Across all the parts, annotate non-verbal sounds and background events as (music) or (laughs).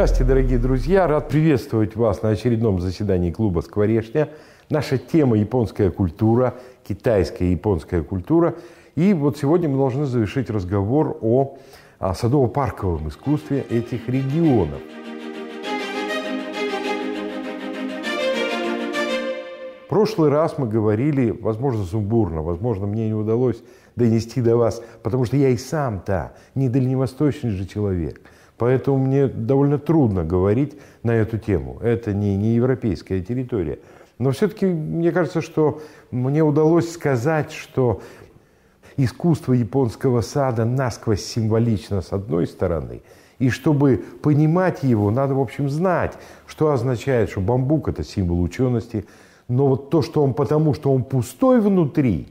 Здравствуйте, дорогие друзья! Рад приветствовать вас на очередном заседании клуба «Скворечня». Наша тема – японская культура, китайская и японская культура. И вот сегодня мы должны завершить разговор о, о садово-парковом искусстве этих регионов. В прошлый раз мы говорили, возможно, сумбурно, возможно, мне не удалось донести до вас, потому что я и сам-то не дальневосточный же человек – Поэтому мне довольно трудно говорить на эту тему. Это не, не европейская территория. Но все-таки мне кажется, что мне удалось сказать, что искусство японского сада насквозь символично с одной стороны, и чтобы понимать его, надо, в общем, знать, что означает, что бамбук – это символ учености, но вот то, что он потому, что он пустой внутри,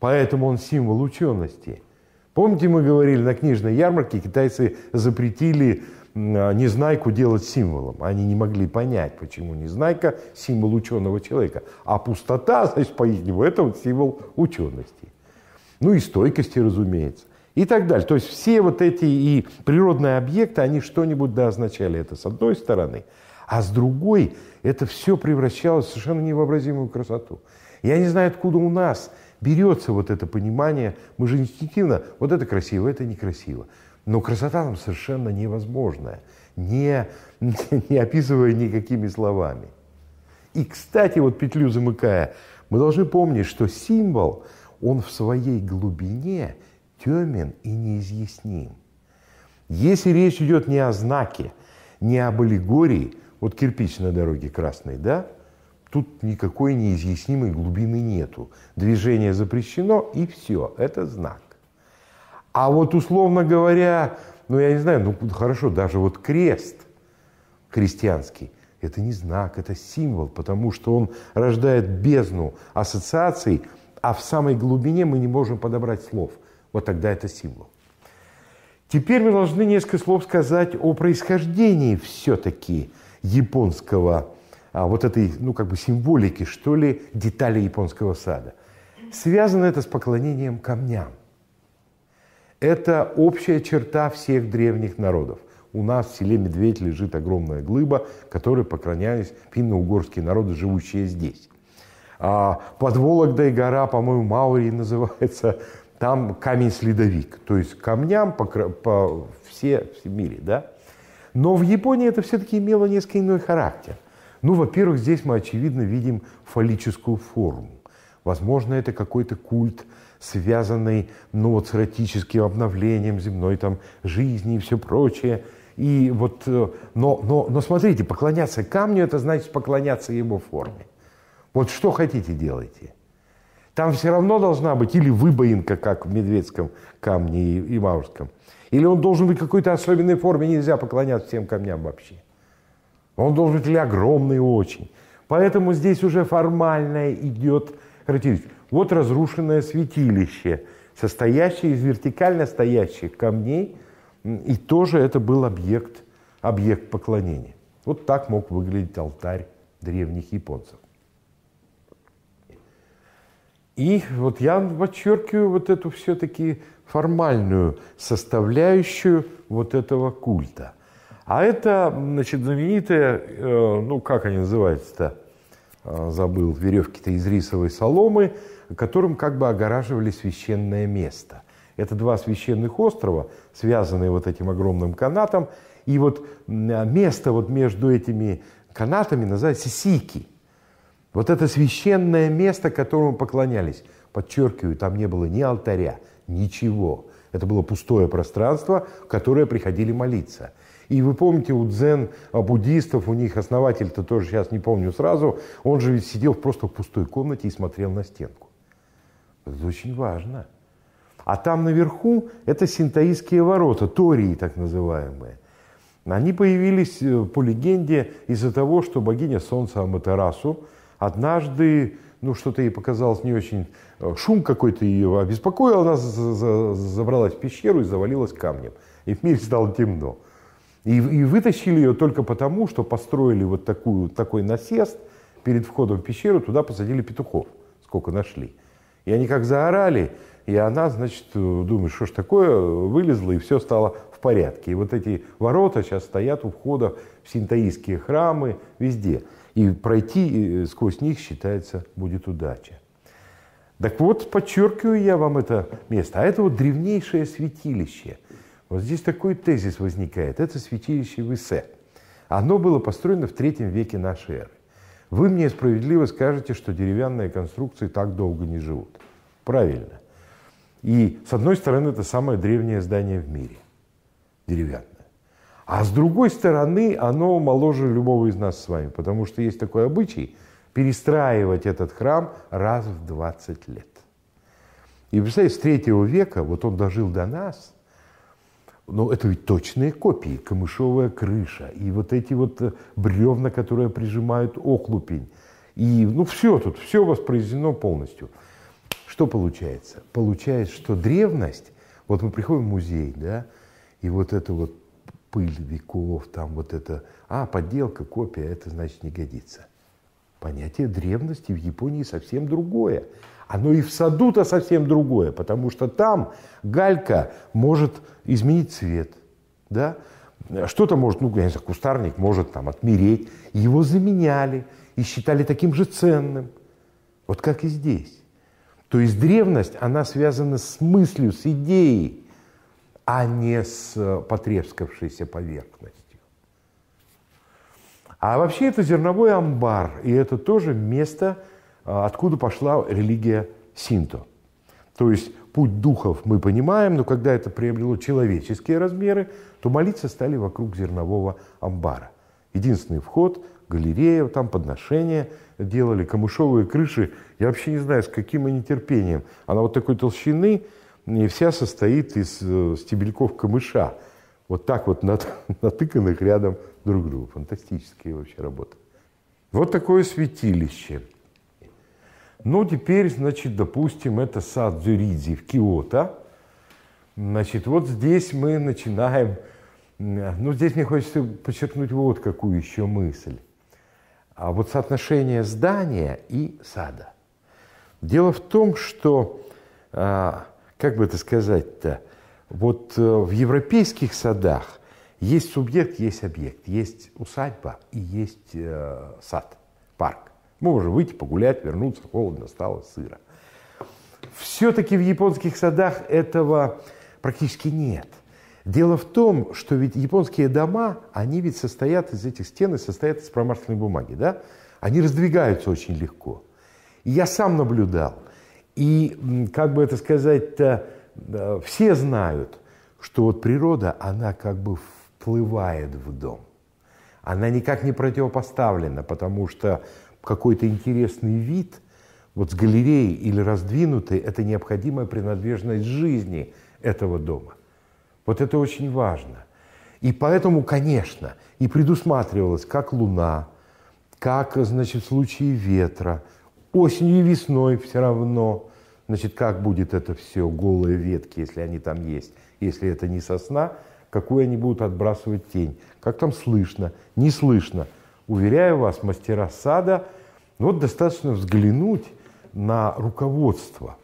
поэтому он символ учености – Помните, мы говорили на книжной ярмарке, китайцы запретили а, незнайку делать символом. Они не могли понять, почему незнайка – символ ученого человека, а пустота, (laughs) значит, по-ихнему, это вот символ учености. Ну и стойкости, разумеется. И так далее. То есть все вот эти и природные объекты, они что-нибудь да означали. Это с одной стороны. А с другой, это все превращалось в совершенно невообразимую красоту. Я не знаю, откуда у нас – берется вот это понимание, мы же инстинктивно, вот это красиво, это некрасиво. Но красота нам совершенно невозможная, не, (laughs) не описывая никакими словами. И, кстати, вот петлю замыкая, мы должны помнить, что символ, он в своей глубине темен и неизъясним. Если речь идет не о знаке, не об аллегории, вот кирпич на дороге красный, да, Тут никакой неизъяснимой глубины нету. Движение запрещено, и все. Это знак. А вот, условно говоря, ну, я не знаю, ну, хорошо, даже вот крест христианский, это не знак, это символ, потому что он рождает бездну ассоциаций, а в самой глубине мы не можем подобрать слов. Вот тогда это символ. Теперь мы должны несколько слов сказать о происхождении все-таки японского а, вот этой, ну, как бы символики, что ли, детали японского сада. Связано это с поклонением камням. Это общая черта всех древних народов. У нас в селе Медведь лежит огромная глыба, которой поклонялись финно-угорские народы, живущие здесь. А под Вологдой гора, по-моему, Маури называется, там камень-следовик. То есть камням по, по все в мире, да? Но в Японии это все-таки имело несколько иной характер. Ну, во-первых, здесь мы, очевидно, видим фаллическую форму. Возможно, это какой-то культ, связанный ну, вот, с эротическим обновлением земной там, жизни и все прочее. И вот, э, но, но, но смотрите, поклоняться камню – это значит поклоняться его форме. Вот что хотите, делайте. Там все равно должна быть или выбоинка, как в Медведском камне и, и Маурском, или он должен быть в какой-то особенной форме, нельзя поклоняться всем камням вообще. Он должен быть ли огромный очень. Поэтому здесь уже формальная идет характеристика. Вот разрушенное святилище, состоящее из вертикально стоящих камней, и тоже это был объект, объект поклонения. Вот так мог выглядеть алтарь древних японцев. И вот я подчеркиваю вот эту все-таки формальную составляющую вот этого культа – а это, значит, знаменитые, э, ну, как они называются-то, а, забыл, веревки-то из рисовой соломы, которым как бы огораживали священное место. Это два священных острова, связанные вот этим огромным канатом. И вот а, место вот между этими канатами называется Сики. Вот это священное место, которому поклонялись. Подчеркиваю, там не было ни алтаря, ничего. Это было пустое пространство, в которое приходили молиться. И вы помните, у дзен а, буддистов, у них основатель-то тоже сейчас не помню сразу, он же ведь сидел просто в пустой комнате и смотрел на стенку. Это очень важно. А там наверху это синтаистские ворота, тории так называемые. Они появились э, по легенде из-за того, что богиня солнца Аматерасу однажды, ну что-то ей показалось не очень, э, шум какой-то ее обеспокоил, она забралась в пещеру и завалилась камнем. И в мире стало темно. И, и вытащили ее только потому, что построили вот такую, такой насест перед входом в пещеру, туда посадили петухов, сколько нашли. И они как заорали, и она, значит, э, думает, что ж такое, вылезла, и все стало в порядке. И вот эти ворота сейчас стоят у входа в синтаистские храмы, везде. И пройти э, сквозь них, считается, будет удача. Так вот, подчеркиваю я вам это место. А это вот древнейшее святилище – вот здесь такой тезис возникает. Это святилище в Оно было построено в третьем веке нашей эры. Вы мне справедливо скажете, что деревянные конструкции так долго не живут. Правильно. И с одной стороны, это самое древнее здание в мире. Деревянное. А с другой стороны, оно моложе любого из нас с вами. Потому что есть такой обычай перестраивать этот храм раз в 20 лет. И представляете, с третьего века, вот он дожил до нас – но ну, это ведь точные копии, камышовая крыша, и вот эти вот э, бревна, которые прижимают охлупень. И ну все тут, все воспроизведено полностью. Что получается? Получается, что древность, вот мы приходим в музей, да, и вот это вот пыль веков, там вот это, а, подделка, копия, это значит не годится. Понятие древности в Японии совсем другое. Оно и в саду-то совсем другое, потому что там галька может изменить цвет. Да? Что-то может, ну, я не знаю, кустарник может там отмереть. Его заменяли и считали таким же ценным. Вот как и здесь. То есть древность, она связана с мыслью, с идеей, а не с потрескавшейся поверхностью. А вообще это зерновой амбар, и это тоже место, а откуда пошла религия синто. То есть путь духов мы понимаем, но когда это приобрело человеческие размеры, то молиться стали вокруг зернового амбара. Единственный вход, галерея, там подношения делали, камышовые крыши. Я вообще не знаю, с каким они терпением. Она вот такой толщины, и вся состоит из э, стебельков камыша. Вот так вот над, (laughs) натыканных рядом друг к другу. Фантастические вообще работы. Вот такое святилище – но ну, теперь, значит, допустим, это сад Дзюридзи в Киото. Значит, вот здесь мы начинаем... Ну, здесь мне хочется подчеркнуть вот какую еще мысль. А вот соотношение здания и сада. Дело в том, что, а, как бы это сказать-то, вот э, в европейских садах есть субъект, есть объект, есть усадьба и есть э, сад, парк. Мы можем выйти погулять, вернуться, холодно стало, сыро. Все-таки в японских садах этого практически нет. Дело в том, что ведь японские дома, они ведь состоят из этих стен и состоят из промасленной бумаги, да? Они раздвигаются очень легко. И я сам наблюдал. И, как бы это сказать-то, э, все знают, что вот природа, она как бы вплывает в дом. Она никак не противопоставлена, потому что какой-то интересный вид, вот с галереей или раздвинутой, это необходимая принадлежность жизни этого дома. Вот это очень важно. И поэтому, конечно, и предусматривалось, как луна, как, значит, случаи ветра, осенью и весной все равно, значит, как будет это все, голые ветки, если они там есть, если это не сосна, какую они будут отбрасывать тень, как там слышно, не слышно. Уверяю вас, мастера сада – вот достаточно взглянуть на руководство.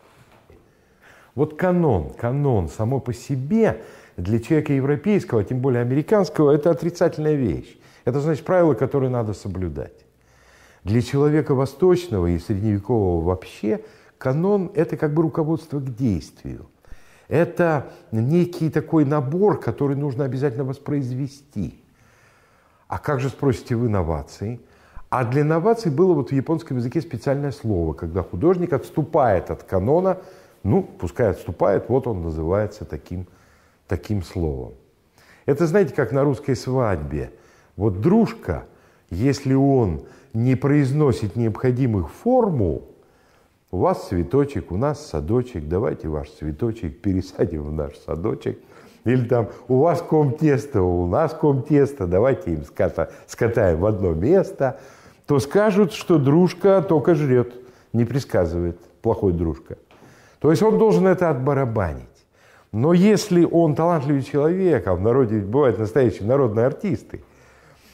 Вот канон, канон само по себе для человека европейского, а тем более американского, это отрицательная вещь. Это значит правила, которые надо соблюдать. Для человека восточного и средневекового вообще канон – это как бы руководство к действию. Это некий такой набор, который нужно обязательно воспроизвести. А как же, спросите вы, новации – а для новаций было вот в японском языке специальное слово, когда художник отступает от канона, ну, пускай отступает, вот он называется таким, таким словом. Это, знаете, как на русской свадьбе. Вот дружка, если он не произносит необходимых формул, у вас цветочек, у нас садочек, давайте ваш цветочек пересадим в наш садочек. Или там у вас ком теста, у нас ком теста, давайте им ската, скатаем в одно место то скажут, что дружка только жрет, не предсказывает плохой дружка. То есть он должен это отбарабанить. Но если он талантливый человек, а в народе бывают настоящие народные артисты,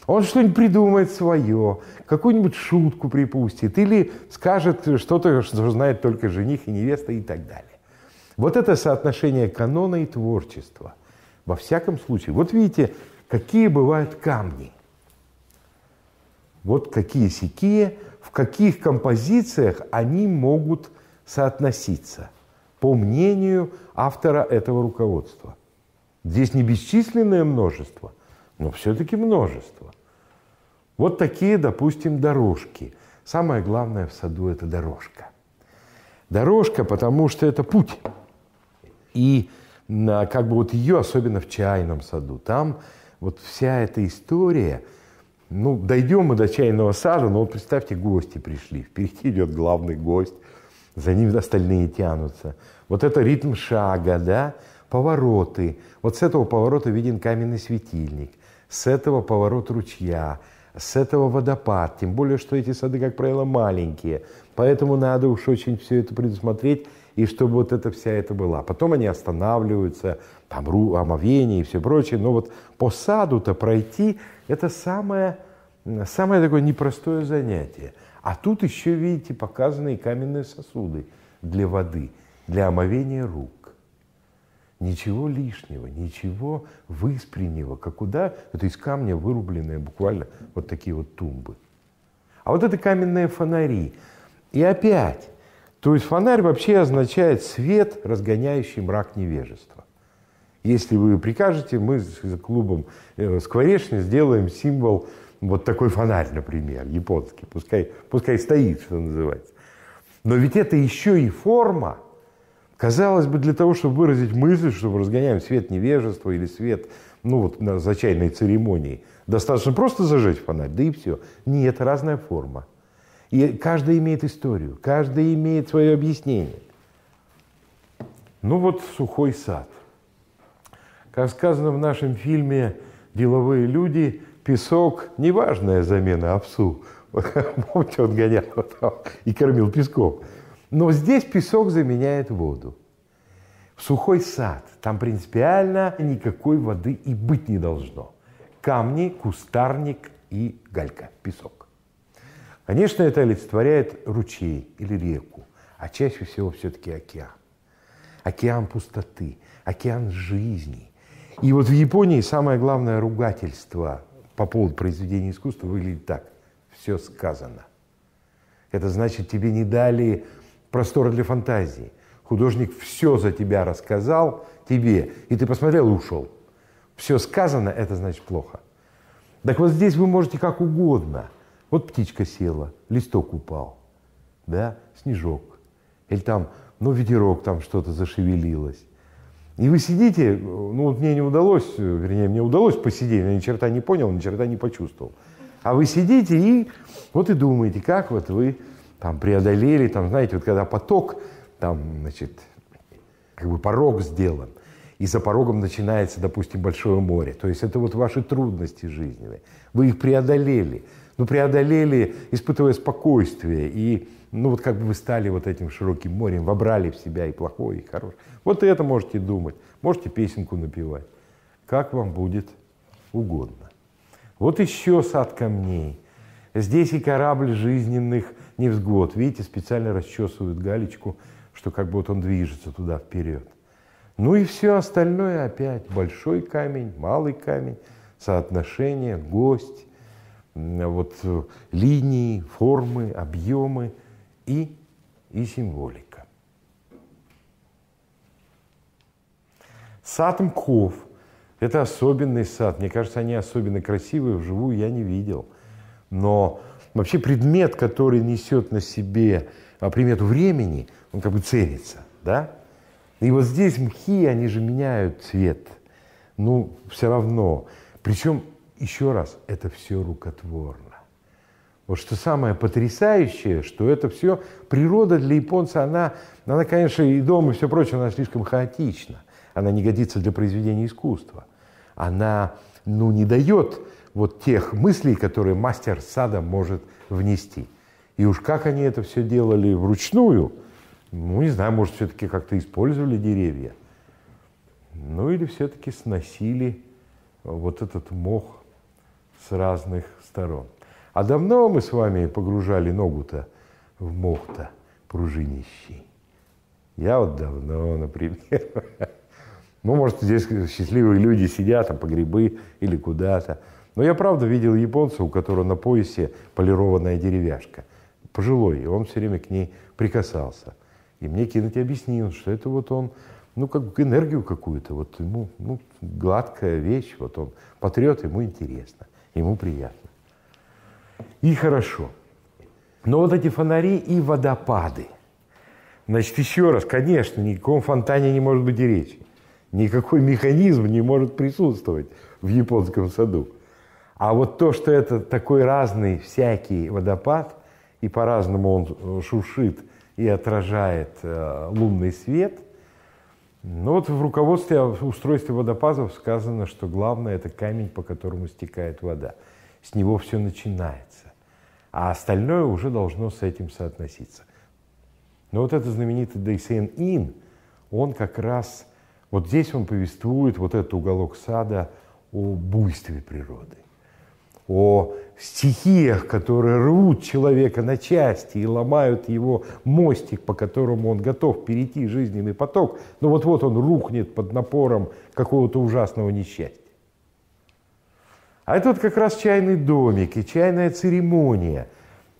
он что-нибудь придумает свое, какую-нибудь шутку припустит или скажет что-то, что знает только жених и невеста и так далее. Вот это соотношение канона и творчества. Во всяком случае, вот видите, какие бывают камни – вот какие сякие, в каких композициях они могут соотноситься, по мнению автора этого руководства. Здесь не бесчисленное множество, но все-таки множество. Вот такие, допустим, дорожки. Самое главное в саду – это дорожка. Дорожка, потому что это путь. И а, как бы вот ее, особенно в чайном саду, там вот вся эта история – ну, дойдем мы до чайного сада, но вот представьте, гости пришли. Впереди идет главный гость, за ним остальные тянутся. Вот это ритм шага, да, повороты. Вот с этого поворота виден каменный светильник, с этого поворот ручья, с этого водопад. Тем более, что эти сады, как правило, маленькие. Поэтому надо уж очень все это предусмотреть и чтобы вот эта вся это была. Потом они останавливаются, там ру, омовение и все прочее, но вот по саду-то пройти – это самое, самое такое непростое занятие. А тут еще, видите, показаны и каменные сосуды для воды, для омовения рук. Ничего лишнего, ничего выспреннего, как куда, это из камня вырубленные буквально вот такие вот тумбы. А вот это каменные фонари. И опять то есть фонарь вообще означает свет, разгоняющий мрак невежества. Если вы прикажете, мы с клубом э, Скворечный сделаем символ вот такой фонарь, например, японский, пускай, пускай стоит, что называется. Но ведь это еще и форма, казалось бы, для того, чтобы выразить мысль, что мы разгоняем свет невежества или свет, ну вот на, зачайной церемонии, достаточно просто зажечь фонарь, да и все. Нет, разная форма. И каждый имеет историю, каждый имеет свое объяснение. Ну вот сухой сад. Как сказано в нашем фильме «Деловые люди», песок – неважная замена овсу. (laughs) Помните, он гонял там и кормил песком. Но здесь песок заменяет воду. В сухой сад там принципиально никакой воды и быть не должно. Камни, кустарник и галька, песок. Конечно, это олицетворяет ручей или реку, а чаще всего все-таки океан. Океан пустоты, океан жизни. И вот в Японии самое главное ругательство по поводу произведения искусства выглядит так. Все сказано. Это значит, тебе не дали простора для фантазии. Художник все за тебя рассказал тебе, и ты посмотрел и ушел. Все сказано, это значит плохо. Так вот здесь вы можете как угодно – вот птичка села, листок упал, да, снежок. Или там, ну, ветерок там что-то зашевелилось. И вы сидите, ну вот мне не удалось, вернее, мне удалось посидеть, я ни черта не понял, ни черта не почувствовал. А вы сидите и вот и думаете, как вот вы там преодолели, там, знаете, вот когда поток, там, значит, как бы порог сделан, и за порогом начинается, допустим, большое море. То есть это вот ваши трудности жизненные. Вы их преодолели вы преодолели, испытывая спокойствие, и ну вот как бы вы стали вот этим широким морем, вобрали в себя и плохое, и хорошее. Вот и это можете думать, можете песенку напевать, как вам будет угодно. Вот еще сад камней. Здесь и корабль жизненных невзгод. Видите, специально расчесывают галечку, что как бы вот он движется туда вперед. Ну и все остальное опять. Большой камень, малый камень, соотношение, гость, вот, э, линии, формы, объемы и, и символика. Сад Мков – это особенный сад. Мне кажется, они особенно красивые, вживую я не видел. Но вообще предмет, который несет на себе а, примету времени, он как бы ценится. Да? И вот здесь мхи, они же меняют цвет. Ну, все равно. Причем еще раз, это все рукотворно. Вот что самое потрясающее, что это все, природа для японца, она, она, конечно, и дом, и все прочее, она слишком хаотична. Она не годится для произведения искусства. Она, ну, не дает вот тех мыслей, которые мастер сада может внести. И уж как они это все делали вручную, ну, не знаю, может, все-таки как-то использовали деревья. Ну, или все-таки сносили вот этот мох с разных сторон. А давно мы с вами погружали ногу-то в мох-то пружинищий. Я вот давно, например. (laughs) Ну, может, здесь счастливые люди сидят, а по грибы или куда-то. Но я правда видел японца, у которого на поясе полированная деревяшка. Пожилой, и он все время к ней прикасался. И мне Кеннеди объяснил, что это вот он, ну, как бы энергию какую-то, вот ему, ну, гладкая вещь, вот он потрет, ему интересно ему приятно. И хорошо. Но вот эти фонари и водопады. Значит, еще раз, конечно, ни о каком фонтане не может быть и речи. Никакой механизм не может присутствовать в японском саду. А вот то, что это такой разный всякий водопад, и по-разному он шуршит и отражает э, лунный свет – ну вот в руководстве о а устройстве водопазов сказано, что главное это камень, по которому стекает вода. С него все начинается. А остальное уже должно с этим соотноситься. Но ну, вот этот знаменитый Дейсен Ин, он как раз, вот здесь он повествует, вот этот уголок сада, о буйстве природы, о стихиях, которые рвут человека на части и ломают его мостик, по которому он готов перейти жизненный поток, но вот-вот он рухнет под напором какого-то ужасного несчастья. А это вот как раз чайный домик и чайная церемония.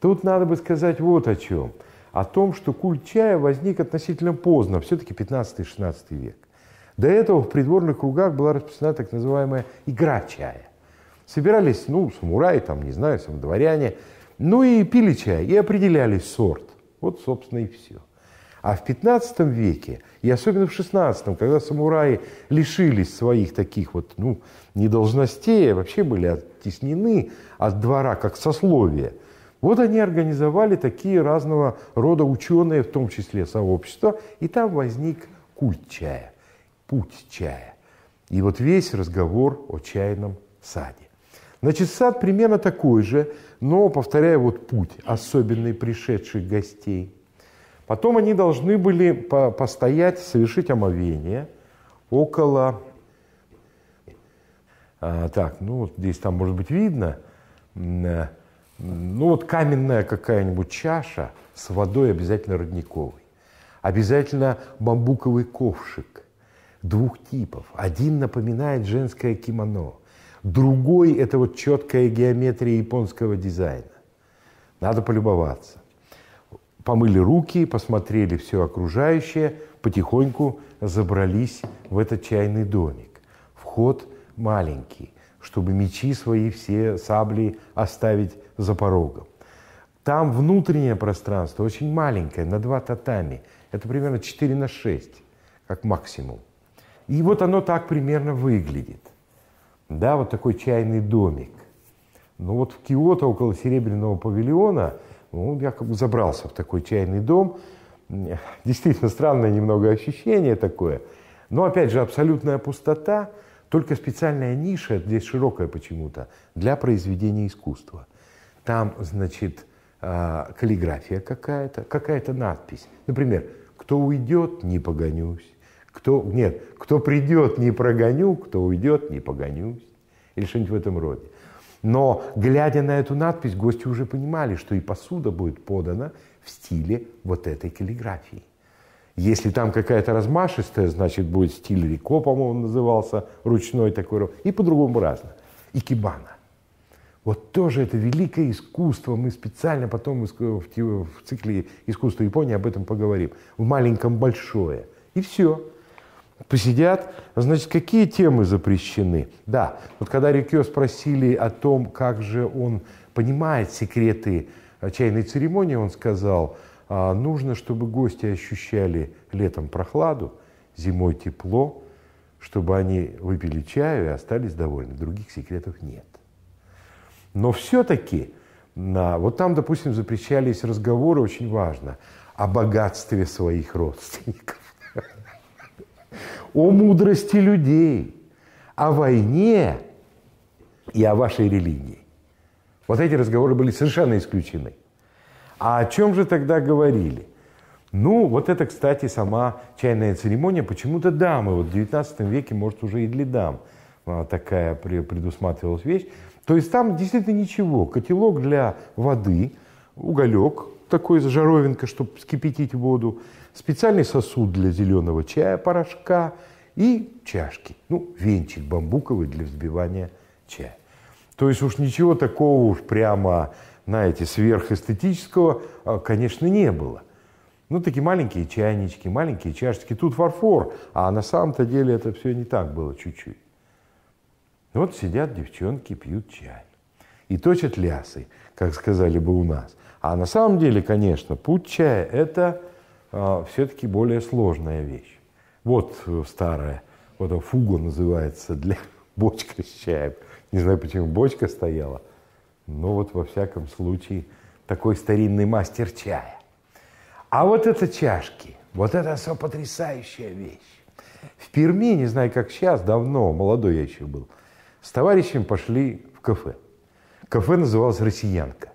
Тут надо бы сказать вот о чем. О том, что культ чая возник относительно поздно, все-таки 15-16 век. До этого в придворных кругах была распространена так называемая игра чая – Собирались, ну, самураи, там, не знаю, сам дворяне, ну и пили чай, и определяли сорт. Вот, собственно, и все. А в 15 веке, и особенно в 16, когда самураи лишились своих таких вот ну, недолжностей, а вообще были оттеснены от двора как сословие, вот они организовали такие разного рода ученые, в том числе сообщества, и там возник культ чая, путь чая. И вот весь разговор о чайном саде. Значит, сад примерно такой же, но, повторяю, вот путь, особенный пришедших гостей. Потом они должны были постоять, совершить омовение около... А, так, ну вот здесь там, может быть, видно, э, ну вот каменная какая-нибудь чаша с водой обязательно родниковой, обязательно бамбуковый ковшик двух типов. Один напоминает женское кимоно – Другой – это вот четкая геометрия японского дизайна. Надо полюбоваться. Помыли руки, посмотрели все окружающее, потихоньку забрались в этот чайный домик. Вход маленький, чтобы мечи свои, все сабли оставить за порогом. Там внутреннее пространство очень маленькое, на два татами. Это примерно 4 на 6, как максимум. И вот оно так примерно выглядит – да, вот такой чайный домик. Но ну, вот в Киото около Серебряного павильона ну, как бы забрался в такой чайный дом. (laughs) Действительно странное немного ощущение такое. Но опять же абсолютная пустота, только специальная ниша, здесь широкая почему-то, для произведения искусства. Там, значит, а, каллиграфия какая-то, какая-то надпись. Например, «Кто уйдет, не погонюсь». Кто, нет, кто придет, не прогоню, кто уйдет, не погонюсь. Или что-нибудь в этом роде. Но, глядя на эту надпись, гости уже понимали, что и посуда будет подана в стиле вот этой каллиграфии. Если там какая-то размашистая, значит, будет стиль Рико, по-моему, назывался, ручной такой, и по-другому разно. И кибана. Вот тоже это великое искусство. Мы специально потом в цикле искусства Японии об этом поговорим. В маленьком большое. И все посидят. Значит, какие темы запрещены? Да, вот когда Рикё спросили о том, как же он понимает секреты э, чайной церемонии, он сказал, «А, нужно, чтобы гости ощущали летом прохладу, зимой тепло, чтобы они выпили чаю и остались довольны. Других секретов нет. Но все-таки, вот там, допустим, запрещались разговоры, очень важно, о богатстве своих родственников о мудрости людей, о войне и о вашей религии. Вот эти разговоры были совершенно исключены. А о чем же тогда говорили? Ну, вот это, кстати, сама чайная церемония. Почему-то дамы, вот в 19 веке, может, уже и для дам а, такая предусматривалась вещь. То есть там действительно ничего. Котелок для воды, уголек, такой жаровинка, чтобы скипятить воду, специальный сосуд для зеленого чая, порошка и чашки. Ну, венчик бамбуковый для взбивания чая. То есть уж ничего такого уж прямо, знаете, сверхэстетического, а, конечно, не было. Ну, такие маленькие чайнички, маленькие чашечки. Тут фарфор, а на самом-то деле это все не так было чуть-чуть. Вот сидят девчонки, пьют чай и точат лясы, как сказали бы у нас. А на самом деле, конечно, путь чая – это э, а, все-таки более сложная вещь. Вот э, старая, вот эта фуга называется для (laughs) бочка с чаем. Не знаю, почему бочка стояла, но вот во всяком случае такой старинный мастер чая. А вот это чашки, вот это все потрясающая вещь. В Перми, не знаю, как сейчас, давно, молодой я еще был, с товарищем пошли в кафе – Кафе называлось «Россиянка».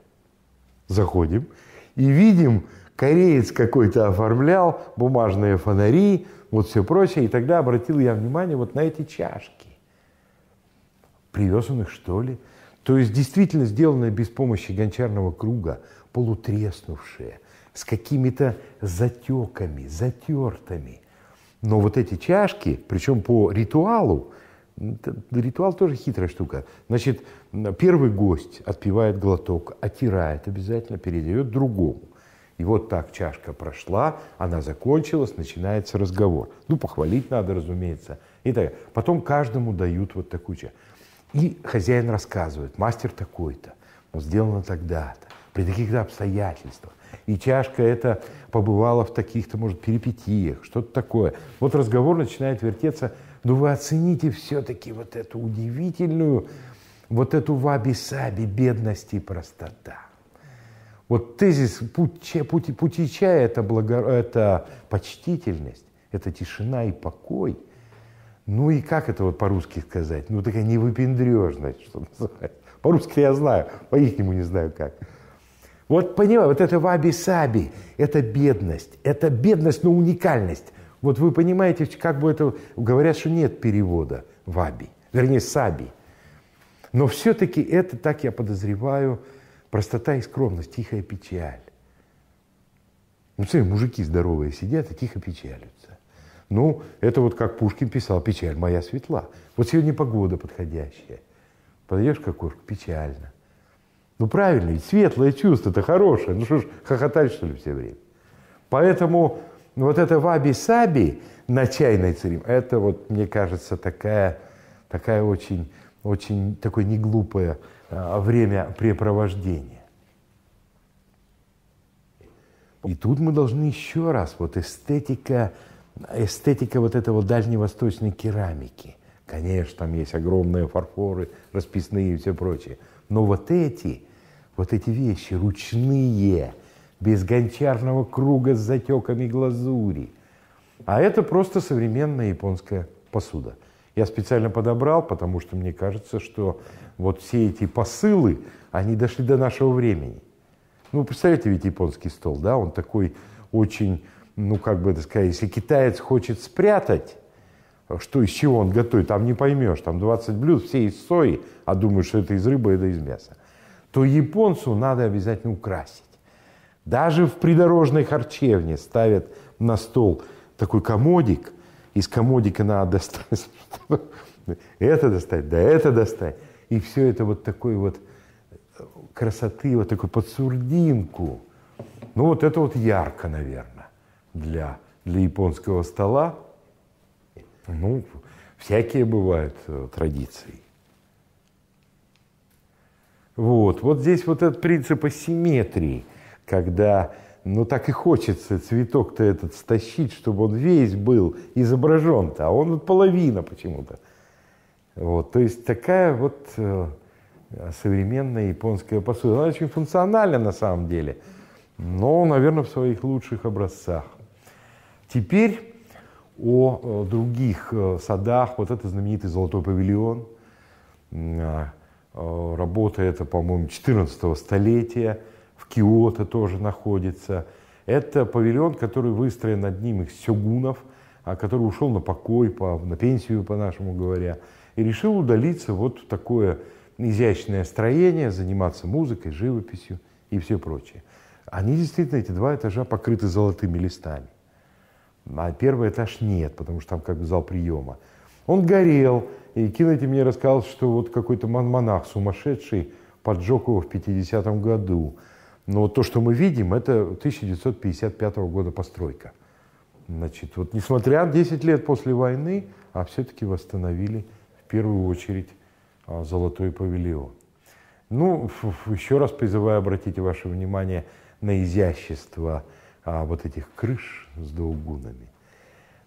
Заходим и видим, кореец какой-то оформлял, бумажные фонари, вот все прочее. И тогда обратил я внимание вот на эти чашки. Привез он их, что ли? То есть действительно сделанное без помощи гончарного круга, полутреснувшее, с какими-то затеками, затертыми. Но вот эти чашки, причем по ритуалу, Ритуал тоже хитрая штука. Значит, первый гость отпивает глоток, отирает обязательно, передает другому. И вот так чашка прошла, она закончилась, начинается разговор. Ну, похвалить надо, разумеется. И так. Потом каждому дают вот такую чашку. И хозяин рассказывает, мастер такой-то, он сделано тогда-то, при таких-то обстоятельствах. И чашка эта побывала в таких-то, может, перипетиях, что-то такое. Вот разговор начинает вертеться но ну, вы оцените все-таки вот эту удивительную, вот эту ваби-саби, бедность и простота. Вот тезис пути, пути, пути чая это, благо, это почтительность, это тишина и покой. Ну и как это вот по-русски сказать? Ну такая невыпендрежность, что называется. По-русски я знаю, по-ихнему не знаю как. Вот понимаю, вот это ваби-саби, это бедность, это бедность, но уникальность. Вот вы понимаете, как бы это... Говорят, что нет перевода ваби, вернее, саби. Но все-таки это, так я подозреваю, простота и скромность, тихая печаль. Ну, смотри, мужики здоровые сидят и тихо печалятся. Ну, это вот как Пушкин писал, печаль моя светла. Вот сегодня погода подходящая. Подойдешь к окошку, печально. Ну, правильно, светлое чувство, это хорошее. Ну, что ж, хохотать, что ли, все время? Поэтому но вот это ваби-саби на чайной церемонии, это вот, мне кажется, такая, такая очень, очень такое неглупое а, время препровождения. И тут мы должны еще раз, вот эстетика, эстетика вот этого дальневосточной керамики. Конечно, там есть огромные фарфоры, расписные и все прочее. Но вот эти, вот эти вещи ручные – без гончарного круга с затеками глазури. А это просто современная японская посуда. Я специально подобрал, потому что мне кажется, что вот все эти посылы, они дошли до нашего времени. Ну, представляете, ведь японский стол, да, он такой очень, ну, как бы это сказать, если китаец хочет спрятать, что из чего он готовит, там не поймешь, там 20 блюд, все из сои, а думаешь, что это из рыбы, а это из мяса, то японцу надо обязательно украсить. Даже в придорожной харчевне ставят на стол такой комодик. Из комодика надо достать, это достать, да это достать. И все это вот такой вот э, красоты, вот такой под сурдинку. Ну вот это вот ярко, наверное, для, для японского стола. Ну, всякие бывают э, традиции. Вот, вот здесь вот этот принцип асимметрии – когда ну так и хочется цветок-то этот стащить, чтобы он весь был изображен-то, а он вот половина почему-то. Вот, то есть такая вот э, современная японская посуда. Она очень функциональна на самом деле, но, наверное, в своих лучших образцах. Теперь о э, других э, садах. Вот это знаменитый золотой павильон. А, э, работа это, по-моему, 14 столетия в Киото тоже находится. Это павильон, который выстроен одним из сёгунов, а, который ушел на покой, по, на пенсию, по-нашему говоря, и решил удалиться вот в такое изящное строение, заниматься музыкой, живописью и все прочее. Они действительно, эти два этажа покрыты золотыми листами. А первый этаж нет, потому что там как бы зал приема. Он горел, и Киннети мне рассказал, что вот какой-то монах сумасшедший поджег его в 50-м году. Но вот то, что мы видим, это 1955 года постройка. Значит, вот несмотря на 10 лет после войны, а все-таки восстановили в первую очередь а, золотой павильон. Ну, еще раз призываю обратить ваше внимание на изящество а, вот этих крыш с доугунами.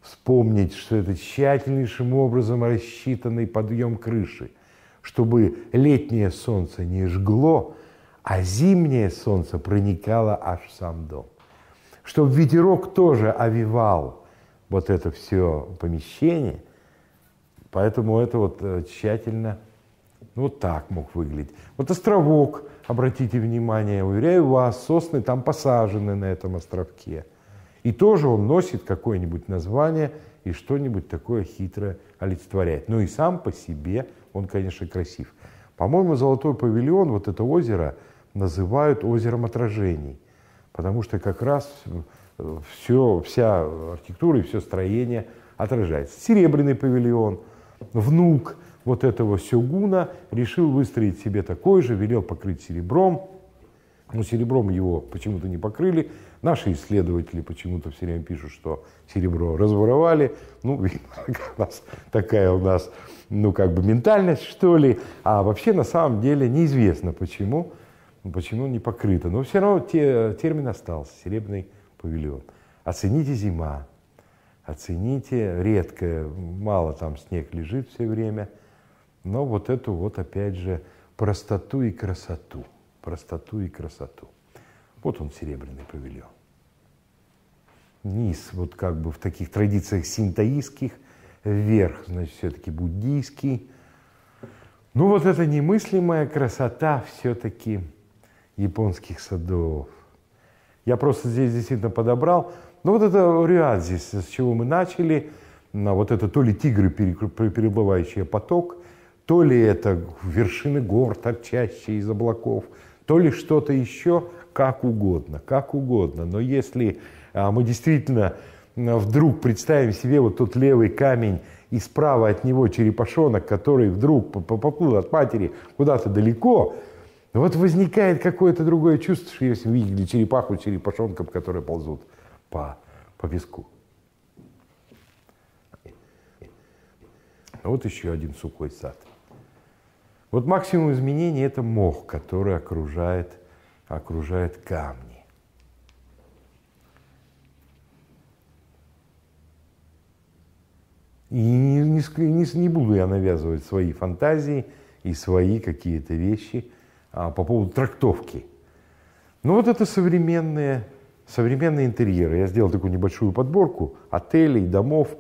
Вспомнить, что это тщательнейшим образом рассчитанный подъем крыши, чтобы летнее солнце не жгло, а зимнее солнце проникало аж в сам дом. Чтобы ветерок тоже овивал вот это все помещение, поэтому это вот э, тщательно ну, вот так мог выглядеть. Вот островок, обратите внимание, уверяю вас, сосны там посажены на этом островке. И тоже он носит какое-нибудь название и что-нибудь такое хитрое олицетворяет. Ну и сам по себе он, конечно, красив. По-моему, Золотой павильон, вот это озеро, называют озером отражений, потому что как раз все, вся архитектура и все строение отражается. Серебряный павильон, внук вот этого Сёгуна решил выстроить себе такой же, велел покрыть серебром. Но ну, серебром его почему-то не покрыли. Наши исследователи почему-то все время пишут, что серебро разворовали. Ну, (laughs) такая у нас, ну, как бы ментальность, что ли. А вообще, на самом деле, неизвестно почему. Ну, почему не покрыто. Но все равно те, термин остался, серебряный павильон. Оцените зима, оцените редкое, мало там снег лежит все время, но вот эту вот опять же простоту и красоту, простоту и красоту. Вот он серебряный павильон. Низ, вот как бы в таких традициях синтаистских, вверх, значит, все-таки буддийский. Ну вот эта немыслимая красота все-таки японских садов. Я просто здесь действительно подобрал. Ну вот это ряд здесь, с чего мы начали. Вот это то ли тигры, перебывающие поток, то ли это вершины гор, торчащие из облаков, то ли что-то еще, как угодно, как угодно. Но если а, мы действительно вдруг представим себе вот тот левый камень и справа от него черепашонок, который вдруг поплыл от матери куда-то далеко, ну, вот возникает какое-то другое чувство, что если вы видели черепаху черепашонком, которые ползут по, по песку. А вот еще один сухой сад. Вот максимум изменений – это мох, который окружает, окружает камни. И не, не, не, не буду я навязывать свои фантазии и свои какие-то вещи – а, по поводу трактовки. Ну вот это современные, современные интерьеры. Я сделал такую небольшую подборку отелей, домов,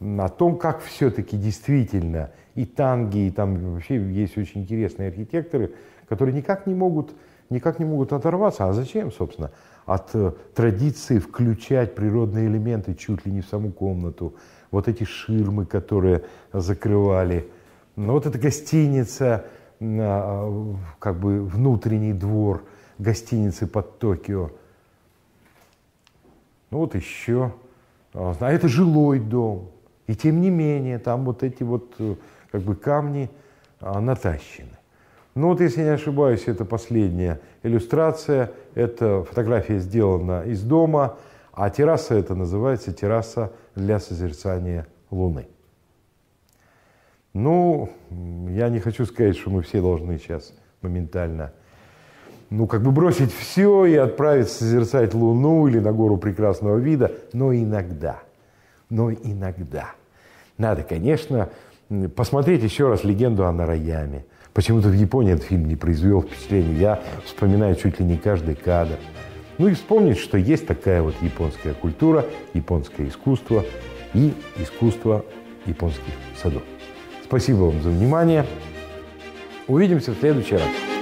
о том, как все-таки действительно и танги, и там вообще есть очень интересные архитекторы, которые никак не могут, никак не могут оторваться. А зачем, собственно, от э, традиции включать природные элементы чуть ли не в саму комнату? Вот эти ширмы, которые закрывали. Ну, вот эта гостиница, а, как бы внутренний двор гостиницы под Токио. Ну вот еще. А, а это жилой дом. И тем не менее, там вот эти вот э, как бы камни а, натащены. Ну вот, если не ошибаюсь, это последняя иллюстрация. Это фотография сделана из дома, а терраса это называется терраса для созерцания Луны. Ну, я не хочу сказать, что мы все должны сейчас моментально, ну, как бы бросить все и отправиться созерцать Луну или на гору прекрасного вида, но иногда, но иногда. Надо, конечно, посмотреть еще раз «Легенду о Нараяме». Почему-то в Японии этот фильм не произвел впечатления. Я вспоминаю чуть ли не каждый кадр. Ну и вспомнить, что есть такая вот японская культура, японское искусство и искусство японских садов. Спасибо вам за внимание. Увидимся в следующий раз.